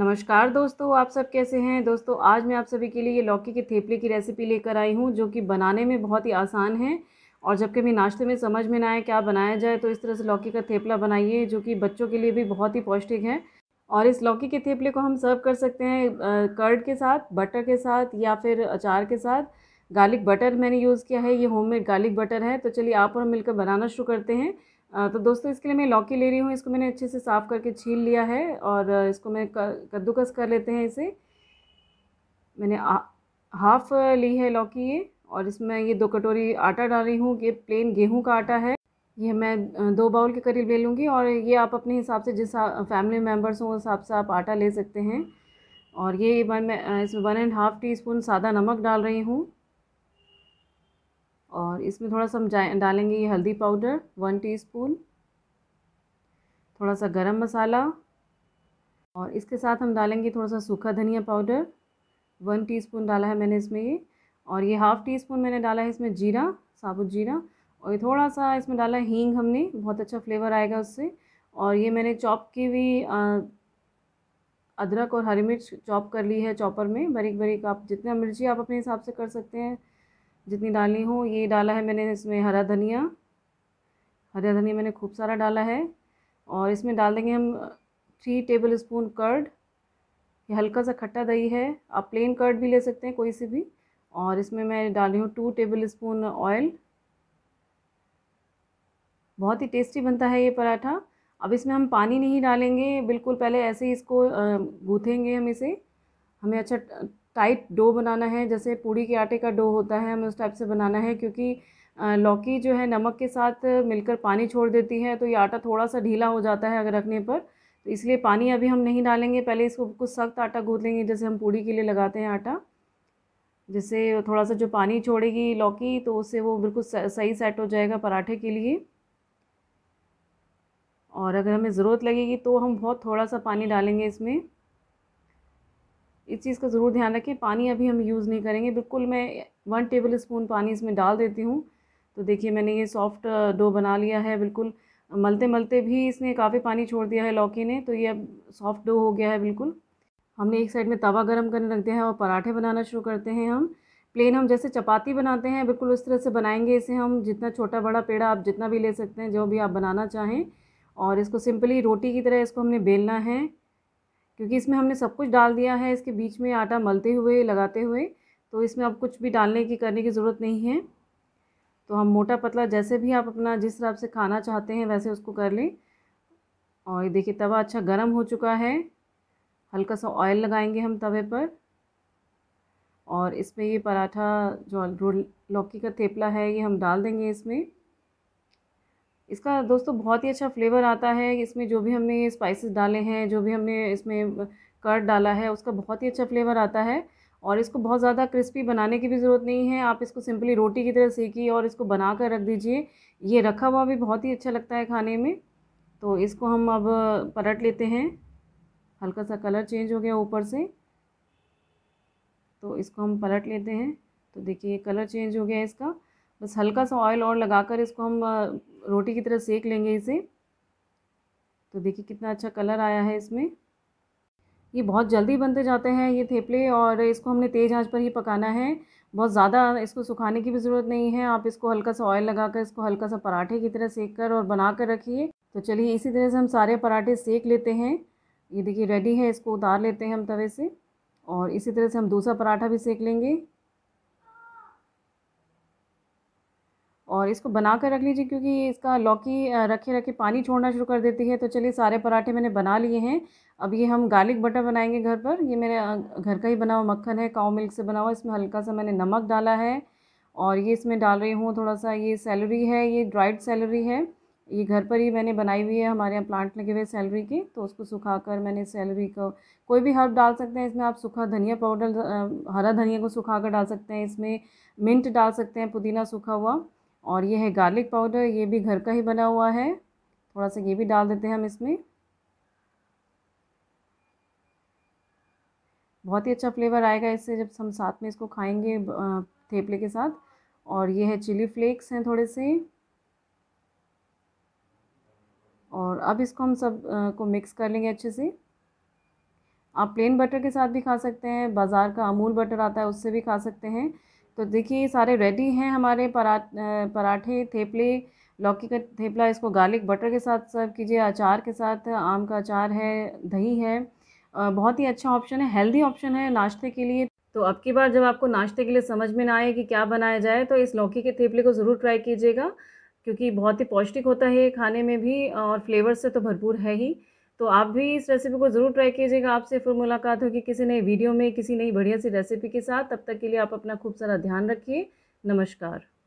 नमस्कार दोस्तों आप सब कैसे हैं दोस्तों आज मैं आप सभी के लिए ये लौकी के थेपले की रेसिपी लेकर आई हूँ जो कि बनाने में बहुत ही आसान है और जब कभी नाश्ते में समझ में ना आए क्या बनाया जाए तो इस तरह से लौकी का थेपला बनाइए जो कि बच्चों के लिए भी बहुत ही पौष्टिक है और इस लौकी के थेपले को हम सर्व कर सकते हैं कर्ड के साथ बटर के साथ या फिर अचार के साथ गार्लिक बटर मैंने यूज़ किया है ये होम गार्लिक बटर है तो चलिए आप और मिलकर बनाना शुरू करते हैं तो दोस्तों इसके लिए मैं लौकी ले रही हूँ इसको मैंने अच्छे से साफ़ करके छील लिया है और इसको मैं कद्दूकस कर लेते हैं इसे मैंने हाफ़ ली है लौकी ये और इसमें ये दो कटोरी आटा डाल रही हूँ ये प्लेन गेहूँ का आटा है ये मैं दो बाउल के करीब ले लूँगी और ये आप अपने हिसाब से जिस फैमिली मेम्बर्स हों उस हिसाब से आप आटा ले सकते हैं और ये मैं इसमें one and half teaspoon सादा नमक डाल रही हूँ और इसमें थोड़ा सा हम डालेंगे ये हल्दी पाउडर वन टीस्पून थोड़ा सा गरम मसाला और इसके साथ हम डालेंगे थोड़ा सा सूखा धनिया पाउडर वन टीस्पून डाला है मैंने इसमें ये और ये हाफ़ टी स्पून मैंने डाला है इसमें जीरा साबुत जीरा और ये थोड़ा सा इसमें डाला है हींग हमने बहुत अच्छा फ्लेवर आएगा उससे और ये मैंने चॉप की हुई अदरक और हरी मिर्च चॉप कर ली है चॉपर में बारीक बारीक आप जितना मिर्ची आप अपने हिसाब से कर सकते हैं जितनी डालनी हो ये डाला है मैंने इसमें हरा धनिया हरा धनिया मैंने खूब सारा डाला है और इसमें डाल देंगे हम थ्री टेबल स्पून कर्ड ये हल्का सा खट्टा दही है आप प्लेन कर्ड भी ले सकते हैं कोई से भी और इसमें मैं डाल रही हूँ टू टेबल स्पून ऑयल बहुत ही टेस्टी बनता है ये पराठा अब इसमें हम पानी नहीं डालेंगे बिल्कुल पहले ऐसे ही इसको गूँथेंगे हम इसे हमें अच्छा टाइट डो बनाना है जैसे पूड़ी के आटे का डो होता है हमें उस टाइप से बनाना है क्योंकि लौकी जो है नमक के साथ मिलकर पानी छोड़ देती है तो ये आटा थोड़ा सा ढीला हो जाता है अगर रखने पर तो इसलिए पानी अभी हम नहीं डालेंगे पहले इसको कुछ सख्त आटा गूँध लेंगे जैसे हम पूड़ी के लिए लगाते हैं आटा जिससे थोड़ा सा जो पानी छोड़ेगी लौकी तो उससे वो बिल्कुल सही सेट हो जाएगा पराठे के लिए और अगर हमें ज़रूरत लगेगी तो हम बहुत थोड़ा सा पानी डालेंगे इसमें इस चीज़ का ज़रूर ध्यान रखें पानी अभी हम यूज़ नहीं करेंगे बिल्कुल मैं वन टेबल स्पून पानी इसमें डाल देती हूँ तो देखिए मैंने ये सॉफ्ट डो बना लिया है बिल्कुल मलते मलते भी इसने काफ़ी पानी छोड़ दिया है लौकी ने तो ये अब सॉफ्ट डो हो गया है बिल्कुल हमने एक साइड में तवा गर्म करने रख दिया है और पराठे बनाना शुरू करते हैं हम प्लेन हम जैसे चपाती बनाते हैं बिल्कुल उस तरह से बनाएंगे इसे हम जितना छोटा बड़ा पेड़ा आप जितना भी ले सकते हैं जो भी आप बनाना चाहें और इसको सिंपली रोटी की तरह इसको हमने बेलना है क्योंकि इसमें हमने सब कुछ डाल दिया है इसके बीच में आटा मलते हुए लगाते हुए तो इसमें अब कुछ भी डालने की करने की ज़रूरत नहीं है तो हम मोटा पतला जैसे भी आप अपना जिस हिसाब से खाना चाहते हैं वैसे उसको कर लें और ये देखिए तवा अच्छा गर्म हो चुका है हल्का सा ऑयल लगाएंगे हम तवे पर और इसमें ये पराठा जो लौकी का थेपला है ये हम डाल देंगे इसमें इसका दोस्तों बहुत ही अच्छा फ्लेवर आता है इसमें जो भी हमने स्पाइसेस डाले हैं जो भी हमने इसमें कर्ड डाला है उसका बहुत ही अच्छा फ्लेवर आता है और इसको बहुत ज़्यादा क्रिस्पी बनाने की भी ज़रूरत नहीं है आप इसको सिंपली रोटी की तरह सेकी और इसको बना कर रख दीजिए ये रखा हुआ भी बहुत ही अच्छा लगता है खाने में तो इसको हम अब पलट लेते हैं हल्का सा कलर चेंज हो गया ऊपर से तो इसको हम पलट लेते हैं तो देखिए कलर चेंज हो गया इसका बस हल्का सा ऑयल और लगाकर इसको हम रोटी की तरह सेक लेंगे इसे तो देखिए कितना अच्छा कलर आया है इसमें ये बहुत जल्दी बनते जाते हैं ये थेपले और इसको हमने तेज़ आंच पर ही पकाना है बहुत ज़्यादा इसको सुखाने की भी ज़रूरत नहीं है आप इसको हल्का सा ऑयल लगाकर इसको हल्का सा पराठे की तरह सेक कर और बना कर रखिए तो चलिए इसी तरह से हम सारे पराठे सेक लेते हैं ये देखिए रेडी है इसको उतार लेते हैं हम तवे से और इसी तरह से हम दूसरा पराठा भी सेक लेंगे और इसको बना कर रख लीजिए क्योंकि इसका लौकी रखे रखे पानी छोड़ना शुरू कर देती है तो चलिए सारे पराठे मैंने बना लिए हैं अब ये हम गार्लिक बटर बनाएंगे घर पर ये मेरे घर का ही बना हुआ मक्खन है काऊ मिल्क से बना हुआ इसमें हल्का सा मैंने नमक डाला है और ये इसमें डाल रही हूँ थोड़ा सा ये सैलरी है ये ड्राइड सैलरी है ये घर पर ही मैंने बनाई हुई है हमारे यहाँ प्लांट लगे हुए सैलरी के तो उसको सुखा कर मैंने सैलरी को कोई भी हर्ब डाल सकते हैं इसमें आप सूखा धनिया पाउडर हरा धनिया को सुखा कर डाल सकते हैं इसमें मिंट डाल सकते हैं पुदीना सूखा हुआ और ये है गार्लिक पाउडर ये भी घर का ही बना हुआ है थोड़ा सा ये भी डाल देते हैं हम इसमें बहुत ही अच्छा फ्लेवर आएगा इससे जब हम साथ में इसको खाएंगे थेपले के साथ और ये है चिली फ्लेक्स हैं थोड़े से और अब इसको हम सब को मिक्स कर लेंगे अच्छे से आप प्लेन बटर के साथ भी खा सकते हैं बाज़ार का अमूल बटर आता है उससे भी खा सकते हैं तो देखिए सारे रेडी हैं हमारे पराठ पराठे थेपले लौकी का थेपला इसको गार्लिक बटर के साथ सर्व कीजिए अचार के साथ आम का अचार है दही है बहुत ही अच्छा ऑप्शन है हेल्दी ऑप्शन है नाश्ते के लिए तो अब की बार जब आपको नाश्ते के लिए समझ में ना आए कि क्या बनाया जाए तो इस लौकी के थेपले को ज़रूर ट्राई कीजिएगा क्योंकि बहुत ही पौष्टिक होता है खाने में भी और फ्लेवर से तो भरपूर है ही तो आप भी इस रेसिपी को ज़रूर ट्राई कीजिएगा आपसे फिर मुलाकात होगी किसी नए वीडियो में किसी नई बढ़िया सी रेसिपी के साथ तब तक के लिए आप अपना खूब सारा ध्यान रखिए नमस्कार